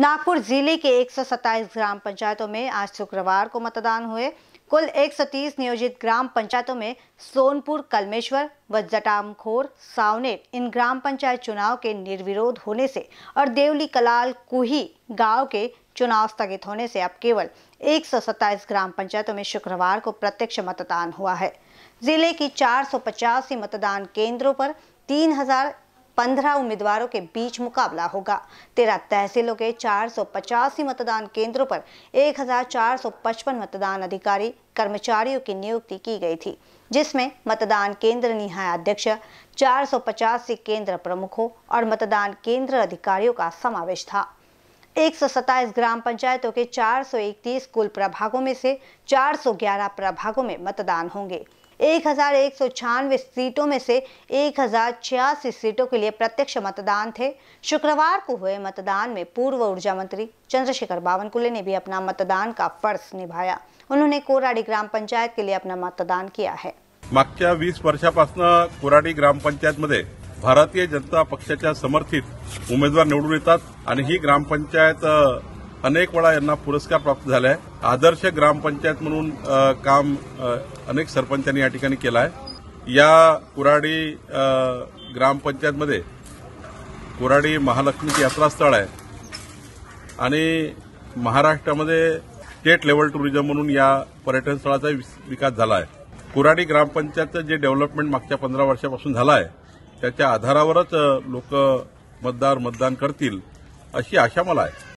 नागपुर जिले के एक ग्राम पंचायतों में आज शुक्रवार को मतदान हुए कुल 130 नियोजित ग्राम पंचायतों में सोनपुर कलमेश्वर व जटामखोर सावनेट इन ग्राम पंचायत चुनाव के निर्विरोध होने से और देवली कलाल कुही गांव के चुनाव स्थगित होने से अब केवल एक ग्राम पंचायतों में शुक्रवार को प्रत्यक्ष मतदान हुआ है जिले की चार मतदान केंद्रों पर तीन हजार पंद्रह उम्मीदवारों के बीच मुकाबला होगा तेरह तहसीलों के चार मतदान केंद्रों पर 1455 मतदान अधिकारी कर्मचारियों की नियुक्ति की गई थी जिसमें मतदान केंद्र न्यायाध्यक्ष चार सौ केंद्र प्रमुखों और मतदान केंद्र अधिकारियों का समावेश था एक ग्राम पंचायतों के 431 कुल प्रभागों में से 411 प्रभागों में मतदान होंगे एक हज़ार एक सौ छियानवे सीटों में से एक हज़ार छियासी सीटों के लिए प्रत्यक्ष मतदान थे शुक्रवार को हुए मतदान में पूर्व ऊर्जा मंत्री चंद्रशेखर बावनकुले ने भी अपना मतदान का फर्ज निभाया उन्होंने कोराडी ग्राम पंचायत के लिए अपना मतदान किया है मागच्या वीस वर्षापासून कोराडी ग्राम पंचायत मध्य भारतीय जनता पक्षाच्या समर्थित उमेदवार निवडून येतात आणि ही अनेक वेळा यांना पुरस्कार प्राप्त झाले आहे आदर्श ग्रामपंचायत म्हणून काम अनेक सरपंचांनी या ठिकाणी केलं आहे या कुराडी ग्रामपंचायतमध्ये कुराडी महालक्ष्मीची यात्रा स्थळ आहे आणि महाराष्ट्रामध्ये स्टेट लेवल टुरिझम म्हणून या पर्यटन स्थळाचा विकास झाला आहे कुराडी ग्रामपंचायतचं जे डेव्हलपमेंट मागच्या पंधरा वर्षापासून झालं आहे त्याच्या आधारावरच लोक मतदार मतदान करतील अशी आशा मला आहे